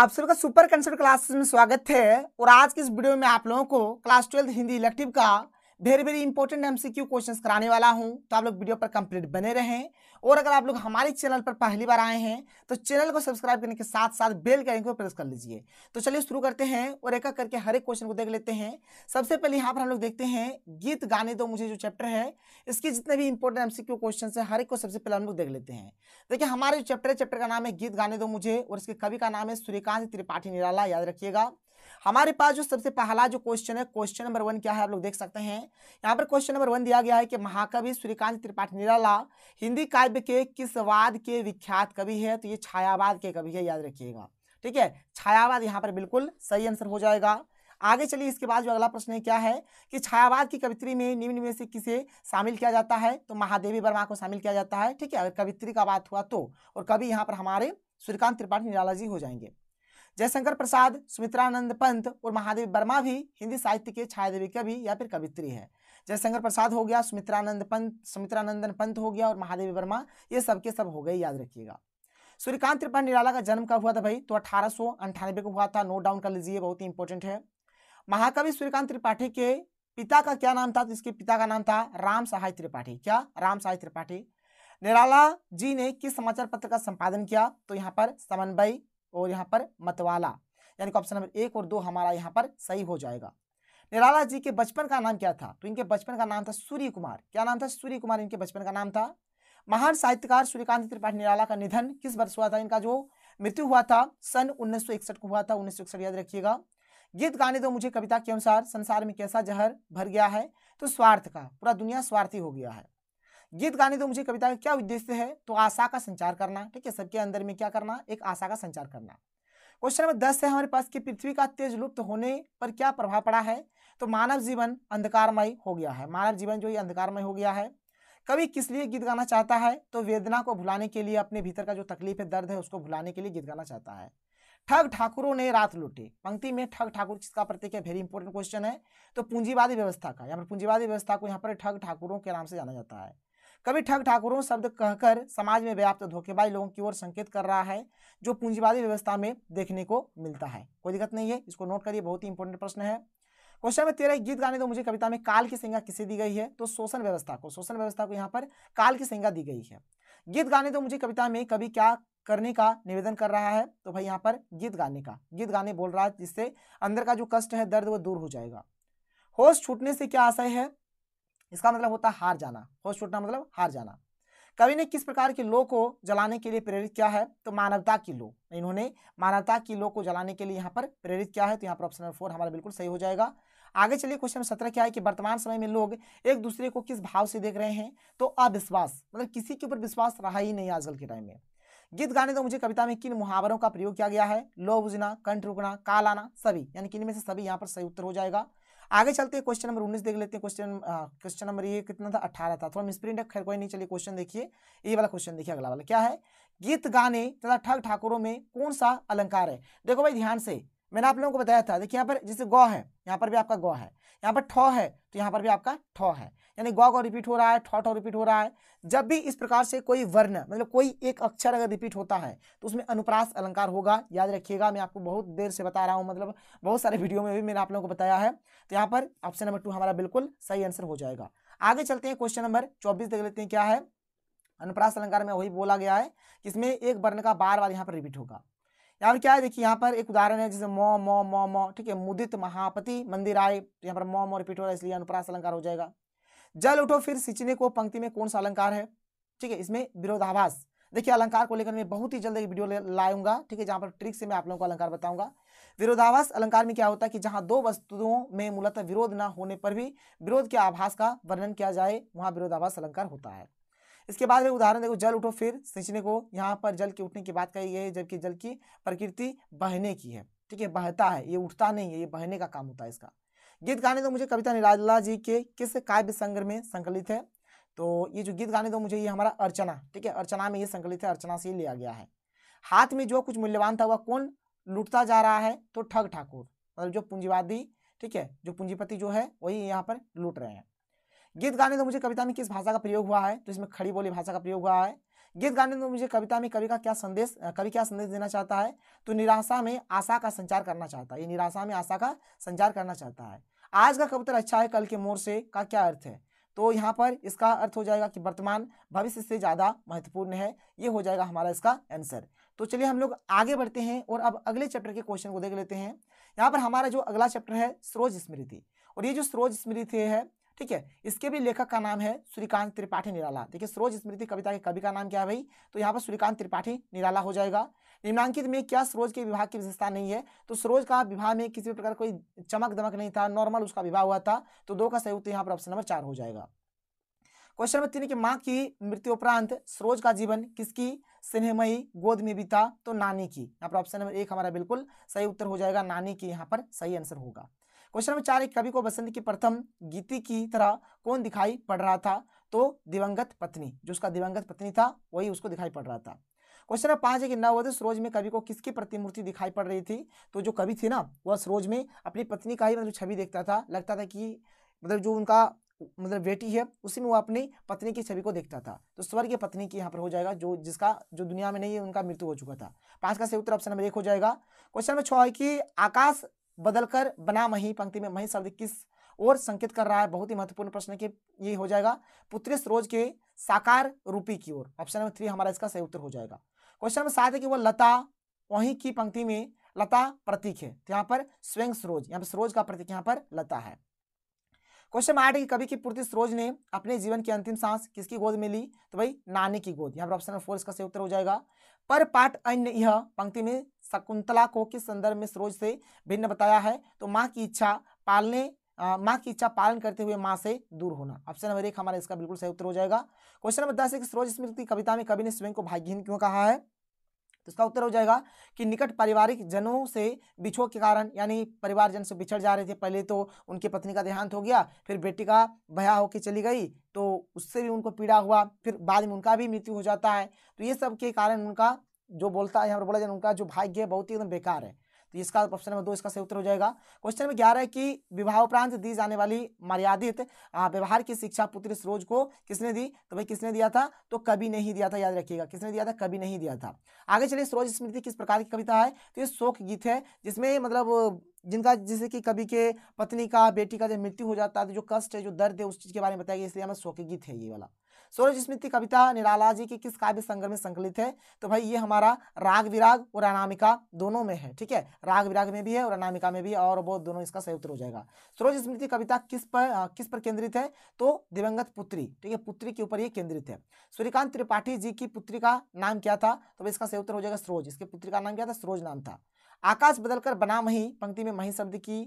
आप सभी का सुपर कंसेप्ट क्लासेस में स्वागत है और आज की इस वीडियो में आप लोगों को क्लास ट्वेल्थ हिंदी इलेक्टिव का very very important MCQ questions कराने वाला हूं तो आप लोग वीडियो पर कंप्लीट बने रहें और अगर आप लोग हमारे चैनल पर पहली बार आए हैं तो चैनल को सब्सक्राइब करने के साथ साथ बेल के को प्रेस कर लीजिए तो चलिए शुरू करते हैं और एक करके हर एक क्वेश्चन को देख लेते हैं सबसे पहले यहाँ पर हम लोग देखते हैं गीत गाने दो मुझे जो चैप्टर है इसके जितने भी इंपॉर्टेंट क्यू क्वेश्चन है हर एक को सबसे पहले हम लोग देख लेते हैं देखिए हमारे जो चैप्टर है चैप्टर का नाम है गीत गाने दो मुझे और इसके कवि का नाम है सूर्यकांत त्रिपाठी निराला याद रखिएगा हमारे पास जो सबसे पहला जो क्वेश्चन है क्वेश्चन नंबर वन क्या है आप लोग देख सकते हैं यहाँ पर क्वेश्चन नंबर वन दिया गया है कि महाकवि श्रीकांत त्रिपाठी निराला हिंदी काव्य के किस वाद के विख्यात कवि है तो ये छायावाद के कवि है याद रखिएगा ठीक है छायावाद यहाँ पर बिल्कुल सही आंसर हो जाएगा आगे चलिए इसके बाद जो अगला प्रश्न है क्या है कि छायावाद की कवित्री में निम्न में से किसे शामिल किया जाता है तो महादेवी वर्मा को शामिल किया जाता है ठीक है अगर कवित्री का बात हुआ तो और कभी यहाँ पर हमारे सूर्यकांत त्रिपाठी निराला जी हो जाएंगे जयशंकर प्रसाद सुमित्रानंद पंत और महादेव वर्मा भी हिंदी साहित्य के छायादेवी कवि या फिर कवित्री है जयशंकर प्रसाद हो गया सुमित्रानंद पंत सुमित्रानंदन पंत हो गया और महादेव वर्मा ये सब के सब हो गए याद रखिएगा सूर्यकांत त्रिपाठी निराला का जन्म कब हुआ था भाई तो अठारह को हुआ था नोट डाउन कर लीजिए बहुत ही इंपॉर्टेंट है महाकवि सूर्यकांत त्रिपाठी के पिता का क्या नाम था तो इसके पिता का नाम था राम सहाय त्रिपाठी क्या राम सहाय त्रिपाठी निराला जी ने किस समाचार पत्र का संपादन किया तो यहाँ पर समन्वय और यहाँ पर मतवाला यानी कि ऑप्शन नंबर एक और दो हमारा यहाँ पर सही हो जाएगा निराला जी के बचपन का नाम क्या था तो इनके बचपन का नाम था सूर्य कुमार क्या नाम था सूर्य कुमार इनके बचपन का नाम था महान साहित्यकार सूर्यकांत त्रिपाठी निराला का निधन किस वर्ष हुआ था इनका जो मृत्यु हुआ था सन उन्नीस को हुआ था उन्नीस याद रखिएगा गीत गाने दो मुझे कविता के अनुसार संसार में कैसा जहर भर गया है तो स्वार्थ का पूरा दुनिया स्वार्थी हो गया है गीत गाने तो मुझे कविता का क्या उद्देश्य है तो आशा का संचार करना ठीक है सबके अंदर में क्या करना एक आशा का संचार करना क्वेश्चन नंबर दस है हमारे पास कि पृथ्वी का तेज लुप्त होने पर क्या प्रभाव पड़ा है तो मानव जीवन अंधकारमय हो गया है मानव जीवन जो ये अंधकारमय हो गया है कभी किस लिए गीत गाना चाहता है तो वेदना को भुलाने के लिए अपने भीतर का जो तकलीफ है दर्द है उसको भुलाने के लिए गीत गाना चाहता है ठग ठाकुरों ने रात लूटी पंक्ति में ठग ठाकुर किसका प्रतीक है वेरी इंपॉर्टेंट क्वेश्चन है तो पूंजीवादी व्यवस्था का यहाँ पर पूंजीवादी व्यवस्था को यहाँ पर ठग ठाकुरों के नाम से जाना जाता है कभी ठग ठाकुरों शब्द कहकर समाज में व्याप्त धोखेबाजी लोगों की ओर संकेत कर रहा है जो पूंजीवादी व्यवस्था में देखने को मिलता है कोई दिक्कत नहीं है इसको नोट करिए बहुत ही इंपॉर्टेंट प्रश्न है क्वेश्चन में तेरह गीत गाने तो मुझे कविता में काल की संज्ञा किसे दी गई है तो शोषण व्यवस्था को शोषण व्यवस्था को यहाँ पर काल की संज्ञा दी गई है गीत गाने तो मुझे कविता में कभी क्या करने का निवेदन कर रहा है तो भाई यहाँ पर गीत गाने का गीत गाने बोल रहा है जिससे अंदर का जो कष्ट है दर्द वो दूर हो जाएगा होश छूटने से क्या आशय है इसका मतलब होता है हार जाना होश उठना मतलब हार जाना कवि ने किस प्रकार के लो को जलाने के लिए प्रेरित किया है तो मानवता की लो इन्होंने मानवता की लो को जलाने के लिए यहाँ पर प्रेरित किया है तो यहाँ पर ऑप्शन नंबर फोर हमारा बिल्कुल सही हो जाएगा आगे चलिए क्वेश्चन सत्रह क्या है कि वर्तमान समय में लोग एक दूसरे को किस भाव से देख रहे हैं तो अविश्वास मतलब किसी के ऊपर विश्वास रहा ही नहीं आजकल के टाइम में गीत गाने तो मुझे कविता में किन मुहावरों का प्रयोग किया गया है लो बुझना कंठ रुकना काल आना सभी यानी कि इनमें से सभी यहाँ पर सही उत्तर हो जाएगा आगे चलते हैं क्वेश्चन नंबर उन्नीस देख लेते हैं क्वेश्चन क्वेश्चन नंबर ये कितना था अठारह था थोड़ा मिसप्रिंट खैर कोई नहीं चलिए क्वेश्चन देखिए ये वाला क्वेश्चन देखिए अगला वाला क्या है गीत गाने तथा ठग ठाकुरों में कौन सा अलंकार है देखो भाई ध्यान से मैंने आप लोगों को बताया था देखिए यहाँ पर जैसे गौ है यहाँ पर भी आपका गौ है यहाँ पर ठो है तो यहाँ पर भी आपका ठो है यानी गौ गौ रिपीट हो रहा है ठो ठो रिपीट हो रहा है जब भी इस प्रकार से कोई वर्ण मतलब कोई एक अक्षर अगर रिपीट होता है तो उसमें अनुप्रास अलंकार होगा याद रखिएगा मैं आपको बहुत देर से बता रहा हूँ मतलब बहुत सारे वीडियो में भी मैंने आप लोगों को बताया है तो यहाँ पर ऑप्शन नंबर टू हमारा बिल्कुल सही आंसर हो जाएगा आगे चलते हैं क्वेश्चन नंबर चौबीस देख लेते हैं क्या है अनुप्रास अलंकार में वही बोला गया है कि इसमें एक वर्ण का बार बार यहाँ पर रिपीट होगा यहाँ पर क्या है देखिए यहाँ पर एक उदाहरण है जैसे मो मो मो मो ठीक है मुदित महापति मंदिर आए यहाँ पर मो मो रिपीट हो रहा है इसलिए अनुप्रास अलंकार हो जाएगा जल उठो फिर सिंचने को पंक्ति में कौन सा अलंकार है ठीक है इसमें विरोधाभास देखिए अलंकार को लेकर मैं बहुत ही जल्द एक वीडियो लाऊंगा ठीक है जहाँ पर ट्रिक से मैं आप लोगों को अलंकार बताऊंगा विरोधाभास अलंकार में क्या होता है कि जहाँ दो वस्तुओं में मूलतः विरोध ना होने पर भी विरोध के आभास का वर्णन किया जाए वहाँ विरोधाभास अलंकार होता है इसके बाद में उदाहरण देखो जल उठो फिर सिंचने को यहाँ पर जल के उठने की बात कही गई है जबकि जल की प्रकृति बहने की है ठीक है बहता है ये उठता नहीं है ये बहने का काम होता है इसका गीत गाने तो मुझे कविता निराला जी के किस काव्य संग्रह में संकलित है तो ये जो गीत गाने दो मुझे ये हमारा अर्चना ठीक है अर्चना में ये संकलित है अर्चना से लिया गया है हाथ में जो कुछ मूल्यवान था वह कौन लुटता जा रहा है तो ठग ठाकुर मतलब जो पूंजीवादी ठीक है जो पूंजीपति जो है वही यहाँ पर लूट रहे हैं गीत गाने तो मुझे कविता में किस भाषा का प्रयोग हुआ है तो इसमें खड़ी बोली भाषा का प्रयोग हुआ है गीत गाने तो मुझे कविता में कवि का क्या संदेश कवि क्या संदेश देना चाहता है तो निराशा में आशा का संचार करना चाहता है ये निराशा में आशा का संचार करना चाहता है आज का कबूतर अच्छा है कल के मोर से का क्या अर्थ है तो यहाँ पर इसका अर्थ हो जाएगा कि वर्तमान भविष्य से ज़्यादा महत्वपूर्ण है ये हो जाएगा हमारा इसका आंसर तो चलिए हम लोग आगे बढ़ते हैं और अब अगले चैप्टर के क्वेश्चन को देख लेते हैं यहाँ पर हमारा जो अगला चैप्टर है सरोज स्मृति और ये जो स्रोज स्मृति है ठीक है इसके भी लेखक का नाम है श्रीकांत त्रिपाठी निराला देखिए सरोज स्मृति कविता के कवि का नाम क्या है भाई तो यहाँ पर श्रीकांत त्रिपाठी निराला हो जाएगा निम्नांकित में क्या सरोज के विवाह की विशेषता नहीं है तो सरोज का विवाह में किसी भी प्रकार कोई चमक दमक नहीं था नॉर्मल उसका विवाह हुआ था तो दो का सही उत्तर यहाँ पर ऑप्शन नंबर चार हो जाएगा क्वेश्चन नंबर तीन की माँ की मृत्यु उपरांत सरोज का जीवन किसकी स्नेहमयी गोद में बीता तो नानी की यहाँ पर ऑप्शन नंबर एक हमारा बिल्कुल सही उत्तर हो जाएगा नानी की यहाँ पर सही आंसर होगा क्वेश्चन नंबर चार कवि को बसंत की प्रथम गीति की तरह कौन दिखाई पड़ रहा था तो दिवंगत पत्नी जो उसका दिवंगत पत्नी था वही उसको दिखाई पड़ रहा था क्वेश्चन नंबर पांच है कि नवोदित सरोज में कवि को किसकी प्रतिमूर्ति दिखाई पड़ रही थी तो जो कवि थी ना वह सरोज में अपनी पत्नी का ही मतलब छवि देखता था लगता था कि मतलब जो उनका मतलब बेटी है उसी में वो अपनी पत्नी की छवि को देखता था तो स्वर्गीय पत्नी की यहाँ पर हो जाएगा जो जिसका जो दुनिया में नहीं है उनका मृत्यु हो चुका था पांच का सही उत्तर ऑप्शन नंबर एक हो जाएगा क्वेश्चन नंबर छः है कि आकाश बदलकर बना मही पंक्ति में मही शब्द किस और संकेत कर रहा है बहुत ही महत्वपूर्ण प्रश्न के ये हो जाएगा पुत्री सरोज के साकार रूपी की ओर ऑप्शन नंबर थ्री हमारा इसका सही उत्तर हो जाएगा क्वेश्चन नंबर सात है कि वो लता वहीं की पंक्ति में लता प्रतीक है तो यहाँ पर स्वयं सरोज यहाँ पर सरोज का प्रतीक यहाँ पर लता है क्वेश्चन आठ है कभी की पूर्ति सरोज ने अपने जीवन की अंतिम सांस किसकी गोद में ली तो भाई नानी की गोद यहाँ पर ऑप्शन नंबर फोर इसका सही उत्तर हो जाएगा पर पाठ अन्य यह पंक्ति में शकुंतला को किस संदर्भ में सरोज से भिन्न बताया है तो माँ की इच्छा पालने माँ की इच्छा पालन करते हुए माँ से दूर होना ऑप्शन नंबर एक हमारा इसका बिल्कुल सही उत्तर हो जाएगा क्वेश्चन नंबर दस एक सरोज स्मृति कविता में कवि ने स्वयं को भाग्यहीन क्यों कहा है तो इसका उत्तर हो जाएगा कि निकट पारिवारिक जनों से बिछो के कारण यानी परिवार जन से बिछड़ जा रहे थे पहले तो उनकी पत्नी का देहांत हो गया फिर बेटी का भया होकर चली गई तो उससे भी उनको पीड़ा हुआ फिर बाद में उनका भी मृत्यु हो जाता है तो ये सब के कारण उनका जो बोलता है यहाँ पर बोला जाए उनका जो भाग्य है बहुत ही एकदम बेकार है तो इसका ऑप्शन नंबर दो इसका सही उत्तर हो जाएगा क्वेश्चन नंबर ग्यारह की विवाह उपरांत दी जाने वाली मर्यादित व्यवहार की शिक्षा पुत्र सरोज को किसने दी तो भाई किसने दिया था तो कभी नहीं दिया था याद रखिएगा किसने दिया था कभी नहीं दिया था आगे चलिए सरोज स्मृति किस प्रकार की कविता है तो ये शोक गीत है जिसमें मतलब जिनका जैसे कि कभी के पत्नी का बेटी का जब मृत्यु हो जाता है तो जो कष्ट है जो दर्द है उस चीज़ के बारे में बताया गया इसलिए हमें शोक गीत है ये वाला सूरज स्मृति कविता निराला जी की किस काव्य संग्रह में संकलित है तो भाई ये हमारा राग विराग और अनामिका दोनों में है ठीक है राग विराग में भी है और अनामिका में भी और वो दोनों इसका संयुक्त हो जाएगा स्वरज स्मृति कविता किस पर आ, किस पर केंद्रित है तो दिवंगत पुत्री ठीक है पुत्री के ऊपर ये केंद्रित है सूर्यकांत त्रिपाठी जी की पुत्री का नाम क्या था तो इसका संयुक्त हो जाएगा सरोज इसके पुत्री का नाम क्या था सरोज नाम था आकाश बदलकर बना मही पंक्ति में मही शब्द की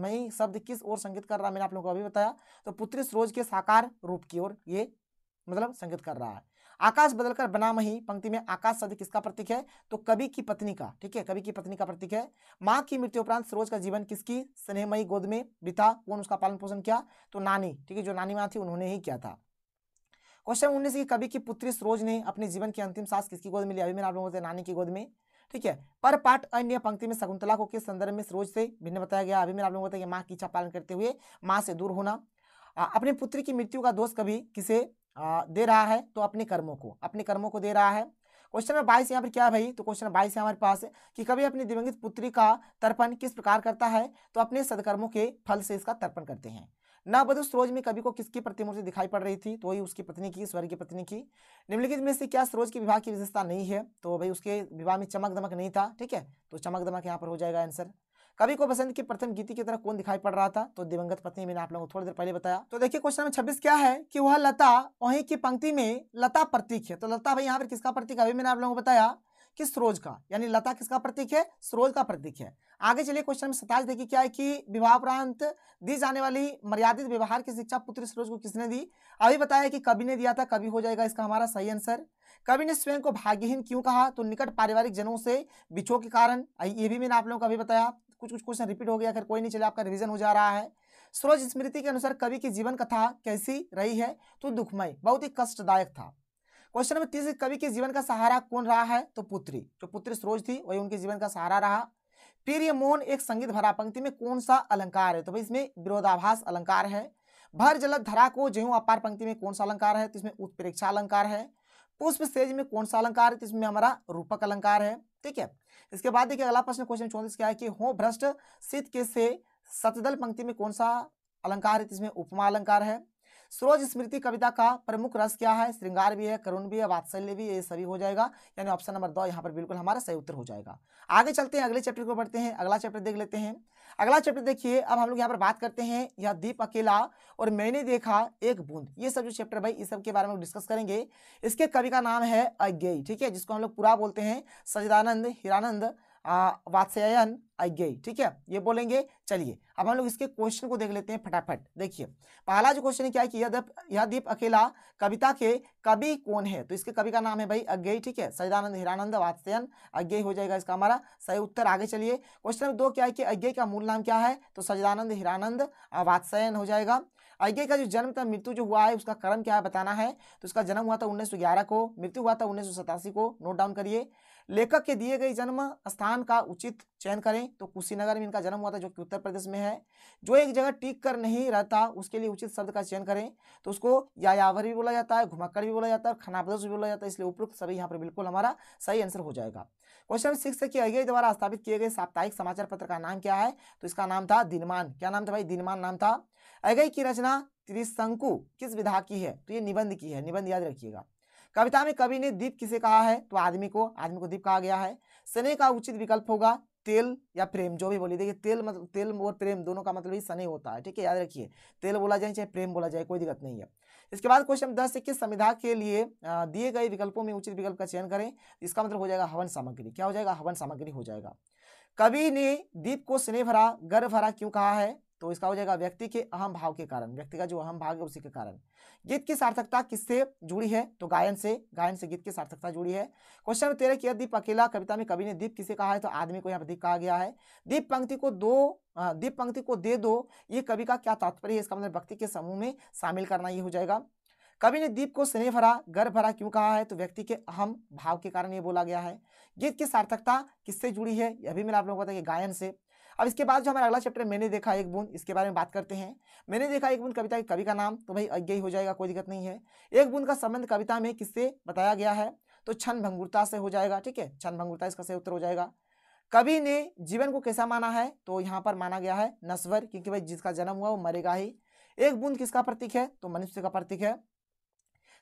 मही शब्द किस ओर संकेत कर रहा मैंने आप लोगों को अभी बताया तो पुत्री सरोज के साकार रूप की ओर ये मतलब संकेत कर रहा है आकाश बदलकर बनामही पंक्ति में आकाश शब्द किसका प्रतीक है तो कवि की पत्नी का ठीक है कवि की पत्नी का प्रतीक है माँ की मृत्यु उपरांत सरोज का जीवन किसकी स्नेहमयी गोद में बिता कौन उसका पालन पोषण किया तो नानी ठीक है जो नानी माँ थी उन्होंने ही किया था क्वेश्चन उन्नीस की कवि की पुत्री सरोज ने अपने जीवन की अंतिम सांस किसकी गोद में लिया अभी मैंने आप लोगों नानी की गोद में ठीक है पर पाठ अन्य पंक्ति में शकुंतला को किस संदर्भ में सरोज से भिन्न बताया गया अभी मैंने आप लोगों को बताया माँ की इच्छा पालन करते हुए माँ से दूर होना अपने पुत्री की मृत्यु का दोष कभी किसे दे रहा है तो अपने कर्मों को अपने कर्मों को दे रहा है क्वेश्चन नंबर बाईस यहाँ पर क्या है भाई तो क्वेश्चन बाईस हमारे पास कि कभी अपनी दिवंगत पुत्री का तर्पण किस प्रकार करता है तो अपने सदकर्मों के फल से इसका तर्पण करते हैं नवबधुष सरोज में कभी को किसकी प्रतिमूर्ति दिखाई पड़ रही थी तो वही उसकी पत्नी की स्वर्ग की पत्नी की निम्नलिखित में से क्या सरोज के विवाह की विशेषता नहीं है तो भाई उसके विवाह में चमक दमक नहीं था ठीक है तो चमक दमक यहाँ पर हो जाएगा आंसर कवि को बसंत की प्रथम गीति की तरह कौन दिखाई पड़ रहा था तो दिवंगत पत्नी मैंने आप लोगों को थोड़ी देर पहले बताया तो देखिए क्वेश्चन नंबर छब्बीस क्या है कि वह लता वहीं की पंक्ति में लता प्रतीक है तो लता भाई यहाँ पर किसका प्रतीक अभी मैंने आप लोगों को बताया कि सरोज का यानी लता किसका प्रतीक है सरोज का प्रतीक है आगे चलिए क्वेश्चन नंबर सताइस देखिए क्या है कि उपरांत दी जाने वाली मर्यादित व्यवहार की शिक्षा पुत्र सरोज को किसने दी अभी बताया कि कवि ने दिया था कवि हो जाएगा इसका हमारा सही आंसर कवि ने स्वयं को भाग्यहीन क्यों कहा तो निकट पारिवारिक जनों से बिछो के कारण ये भी मैंने आप लोगों को अभी बताया कुछ कुछ क्वेश्चन रिपीट हो गया अगर कोई नहीं चले आपका रिविजन हो जा रहा है सरोज स्मृति के अनुसार कवि की जीवन कथा कैसी रही है तो दुखमय बहुत ही कष्टदायक था क्वेश्चन नंबर तीस कवि के जीवन का सहारा कौन रहा है तो पुत्री जो पुत्री सरोज थी वही उनके जीवन का सहारा रहा प्रिय मोहन एक संगीत भरा पंक्ति में कौन सा अलंकार है तो भाई इसमें विरोधाभास अलंकार है भर जलक धरा को जयू अपार पंक्ति में कौन सा अलंकार है तो इसमें उत्प्रेक्षा अलंकार है पुष्प सेज में कौन सा अलंकार है तो इसमें हमारा रूपक अलंकार है ठीक है इसके बाद देखिए अगला प्रश्न क्वेश्चन चौंतीस क्या है कि हो भ्रष्ट सिद्ध के से सतदल पंक्ति में कौन सा अलंकार है तो इसमें उपमा अलंकार है सरोज स्मृति कविता का प्रमुख रस क्या है श्रृंगार भी है करुण भी है वात्सल्य भी ये सभी हो जाएगा यानी ऑप्शन नंबर दो यहाँ पर बिल्कुल हमारा सही उत्तर हो जाएगा आगे चलते हैं अगले चैप्टर को पढ़ते हैं अगला चैप्टर देख लेते हैं अगला चैप्टर देखिए अब हम लोग यहाँ पर बात करते हैं यह दीप अकेला और मैंने देखा एक बूंद ये सब जो चैप्टर भाई इस सब के बारे में डिस्कस करेंगे इसके कवि का नाम है अज्ञेय ठीक है जिसको हम लोग पूरा बोलते हैं सजदानंद हिरानंद वात्स्यायन अज्ञेय ठीक है ये बोलेंगे चलिए अब हम लोग इसके क्वेश्चन को देख लेते हैं फटाफट देखिए पहला जो क्वेश्चन क्या है कि यह दीप अकेला कविता के कवि कौन है तो इसके कवि का नाम है भाई अज्ञेय ठीक है सजिदानंद हिरानंद वात्स्यन अज्ञेय हो जाएगा इसका हमारा सही उत्तर आगे चलिए क्वेश्चन नंबर दो क्या है कि अज्ञेय का मूल नाम क्या है तो सजिदानंद हिरानंद वात्सयन हो जाएगा अज्ञेय का जो जन्म था मृत्यु जो हुआ है उसका कर्म क्या है बताना है तो उसका जन्म हुआ था उन्नीस को मृत्यु हुआ था उन्नीस को नोट डाउन करिए लेखक के दिए गए जन्म स्थान का उचित चयन करें तो कुशीनगर में इनका जन्म हुआ था जो कि उत्तर प्रदेश में है जो एक जगह टिक कर नहीं रहता उसके लिए उचित शब्द का चयन करें तो उसको यायावर भी बोला जाता है घुमक्कर भी बोला जाता है और भी बोला जाता है इसलिए उपयुक्त सभी यहाँ पर बिल्कुल हमारा सही आंसर हो जाएगा क्वेश्चन सिक्स की अगे द्वारा स्थापित किए गए साप्ताहिक समाचार पत्र का नाम क्या है तो इसका नाम था दिनमान क्या नाम था भाई दिनमान नाम था अय्य की रचना त्रिशंकु किस विधा की है तो ये निबंध की है निबंध याद रखिएगा कविता में कवि ने दीप किसे कहा है तो आदमी को आदमी को दीप कहा गया है सने का उचित विकल्प होगा तेल या प्रेम जो भी बोली देखिए तेल मतलब तेल और प्रेम दोनों का मतलब ही स्नेह होता है ठीक है याद रखिए तेल बोला जाए चाहे प्रेम बोला जाए कोई दिक्कत नहीं है इसके बाद क्वेश्चन दस इक्कीस संविधा के लिए दिए गए विकल्पों में उचित विकल्प का चयन करें इसका मतलब हो जाएगा हवन सामग्री क्या हो जाएगा हवन सामग्री हो जाएगा कवि ने दीप को स्नेह भरा गर्व भरा क्यों कहा है तो इसका हो जाएगा व्यक्ति के अहम भाव के कारण व्यक्ति का जो अहम भाग है उसी के कारण गीत की सार्थकता किससे जुड़ी है तो गायन से गायन से गीत की सार्थकता जुड़ी है क्वेश्चन नंबर तेरह किया दीप अकेला कविता में कवि ने दीप किसे कहा है तो आदमी को यहाँ पर दीप कहा गया है दीप पंक्ति को दो दीप पंक्ति को दे दो ये कवि का क्या तात्पर्य है इसका मतलब व्यक्ति के समूह में शामिल करना ये हो जाएगा कवि ने दीप को स्नेह भरा गर्भ भरा क्यों कहा है तो व्यक्ति के अहम भाव के कारण ये बोला गया है गीत की सार्थकता किससे जुड़ी है यह भी मैंने आप लोगों को बताया गायन से अब इसके बाद जो हमारा अगला चैप्टर मैंने देखा एक बूंद इसके बारे में बात करते हैं मैंने देखा एक बूंद कविता के कवि का नाम तो भाई अज्ञा ही हो जाएगा कोई दिक्कत नहीं है एक बूंद का संबंध कविता में किससे बताया गया है तो छन भंगुरता से हो जाएगा ठीक है छन भंगुरता इसका सही उत्तर हो जाएगा कवि ने जीवन को कैसा माना है तो यहाँ पर माना गया है नस्वर क्योंकि भाई जिसका जन्म हुआ वो मरेगा ही एक बूंद किसका प्रतीक है तो मनुष्य का प्रतीक है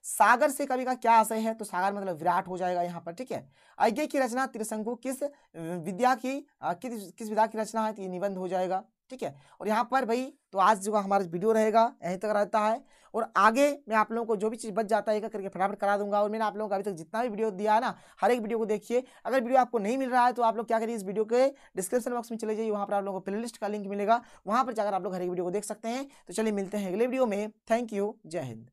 सागर से कवि का क्या आशय है तो सागर मतलब विराट हो जाएगा यहाँ पर ठीक है अज्ञे की रचना त्रिशंकु किस विद्या की किस किस विद्या की रचना है तो ये निबंध हो जाएगा ठीक है और यहाँ पर भाई तो आज जो हमारा वीडियो रहेगा यहीं तक रहता है और आगे मैं आप लोगों को जो भी चीज़ बच जाता है करके फटाफट करा दूंगा और मैंने आप लोगों को अभी तक जितना भी वीडियो दिया है ना हर एक वीडियो को देखिए अगर वीडियो आपको नहीं मिल रहा है तो आप लोग क्या करिए इस वीडियो के डिस्क्रिप्शन बॉक्स में चले जाइए वहाँ पर आप लोगों को प्ले का लिंक मिलेगा वहाँ पर जाकर आप लोग हर एक वीडियो को देख सकते हैं तो चलिए मिलते हैं अगले वीडियो में थैंक यू जय हिंद